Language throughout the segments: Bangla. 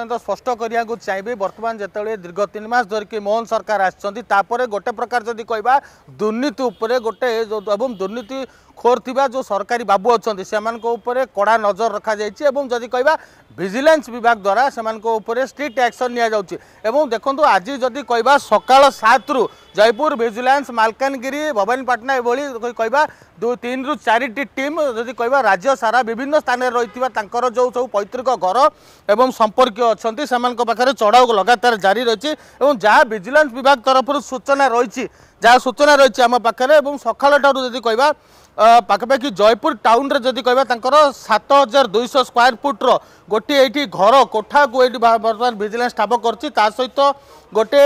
ସ୍ପଷ୍ଟ କରିବାକୁ ଚାହିଁବି ବର୍ତ୍ତମାନ ଯେତେବେଳେ ଦୀର୍ଘ ତିନି ମାସ ଧରିକି ମୋହନ ସରକାର ଆସିଛନ୍ତି ତାପରେ ଗୋଟେ ପ୍ରକାର ଯଦି କହିବା ଦୁର୍ନୀତି ଉପରେ ଗୋଟେ ଏବଂ ଦୁର୍ନୀତି খোরথিবা যে সরকারি বাবু অনেক সেমানক উপরে কড়া নজর রখা যাইছে এবং যদি কইবা ভিজিলেন্স বিভাগ দ্বারা সেমানক উপরে স্ট্রিক্ট অ্যাকশন নিয়া যাচ্ছে এবং দেখুন আজ যদি কইবা সকাল সাতরু জয়পুর ভিজিলেন্স মালকানগিরি ভবানীপাটনা এভাবে কইবা দুই তিন রু চারিটি টিম যদি কইবা রাজ্য সারা বিভিন্ন স্থানে রয়েছে তাঁকর যে সব পৈতৃক ঘর এবং সম্পর্কীয় অনেক সে পাখে চড়াও লগাতার জারি রয়েছে এবং যা ভিজিলেন্স বিভাগ তরফর সূচনা রয়েছে যা সূচনা রয়েছে আমার পাখানে এবং সকাল ঠার যদি কহ পাখাপাখি জয়পুর টাউনরে যদি কহ সাত হাজার দুইশ স্কোয়ার ফুট্র গোটি এইটি ঘর কোঠা এইটি বর্তমান ভিজিলান্স ঠাপ করছে তা সহ গোটে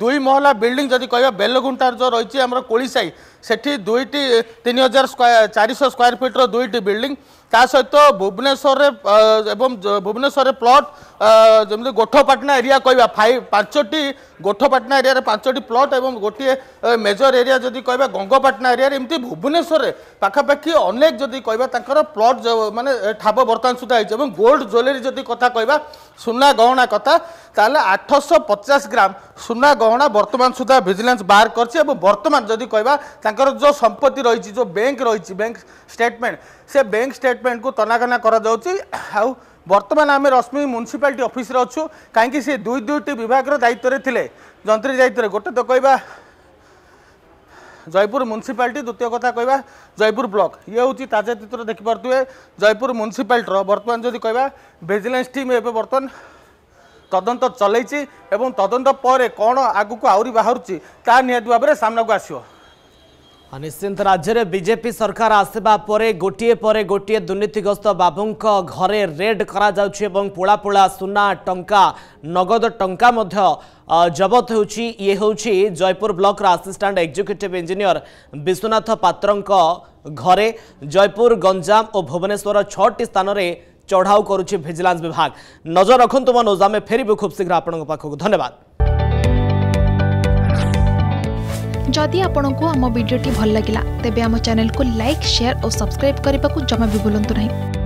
দুই মহলা বিল্ডিং যদি কহা বেলগুণ্টার যে রয়েছে আমার কোড়িসাই সেটি দুইটি তিন হাজার স্কোয়ার চারিশ স্কোয়ার ফিট্র দুইটি বিল্ডিং তা সহিত ভুবনেশ্বরের এবং ভুবনেশ্বরের প্লট যেমনি গোঠপাটনা এরিয়া কহা ফাইভ পাঁচটি গোঠপাটনা এরিয়ার পাঁচটি প্লট এবং গোটিয়ে মেজর এরিয়া যদি কহা গঙ্গপাটনা এরিয়ার এমতি ভুবনেশ্বরের পাখাপাখি অনেক যদি কহা তাঁর প্লট মানে ঠাব বর্তমান সুদ্ধা হয়েছে এবং গোল্ড জুয়েলারি যদি কথা কহা সুনা গহনা কথা তাহলে আঠশো পচাশ গ্রাম ସୁନା ଗହଣା ବର୍ତ୍ତମାନ ସୁଦ୍ଧା ଭିଜିଲାନ୍ସ ବାହାର କରିଛି ଏବଂ ବର୍ତ୍ତମାନ ଯଦି କହିବା ତାଙ୍କର ଯେଉଁ ସମ୍ପତ୍ତି ରହିଛି ଯେଉଁ ବ୍ୟାଙ୍କ ରହିଛି ବ୍ୟାଙ୍କ ଷ୍ଟେଟମେଣ୍ଟ ସେ ବ୍ୟାଙ୍କ ଷ୍ଟେଟମେଣ୍ଟକୁ ତନାଘନା କରାଯାଉଛି ଆଉ ବର୍ତ୍ତମାନ ଆମେ ରଶ୍ମି ମ୍ୟୁନିସିପାଲିଟି ଅଫିସରେ ଅଛୁ କାହିଁକି ସେ ଦୁଇ ଦୁଇଟି ବିଭାଗର ଦାୟିତ୍ୱରେ ଥିଲେ ଯନ୍ତ୍ରୀ ଦାୟିତ୍ୱରେ ଗୋଟେ ତ କହିବା ଜୟପୁର ମ୍ୟୁନିସିପାଲିଟି দ্বিতীয় କଥା କହିବା ଜୟପୁର ବ୍ଲକ୍ ଇଏ ହେଉଛି তাজা চিত্র দেখিপারে জয়পুর মুনিসিপালিটির বর্তমান যদি কহা ভিজিলান্স টিম এবে বর্তমান তদন্ত চলাইছি এবং তদন্ত পরে কোণ আগুক আহরি বাহুছি তা নিহতি ভাবে সামনাকু আসব নিশ্চিন্ত রাজ্যের বিজেপি সরকার আসবা পরে গোটিয়ে পরে গোটিয়ে দুর্নীতিগ্রস্ত বাবুঙ্ক ঘরে রেড করা যাচ্ছে এবং পোড়া পোড়া সুনা টঙ্কা নগদ টঙ্কা মধ্য জবত হচ্ছে ইয়ে হচ্ছে জয়পুর ব্লকর ଆସିଷ୍ଟାଣ୍ଟ ଏକ୍ଜିକ୍ୟୁଟିଭ୍ ইঞ্জিনিয়র বিশ্বনাথ ପାତ୍ରଙ୍କ ঘরে জয়পুর গঞ্জাম ও ভুবনেশ্বর ছটি স্থানের चढ़ाऊ करुच्छे भिजिलांस विभाग नजर रखत मनोज आम फेर खूब शीघ्र आपको धन्यवाद जदि आपंक आम भिडी भल लगा तेब चेल को लाइक सेयार और सब्सक्राइब करने को जमा भी बुलां नहीं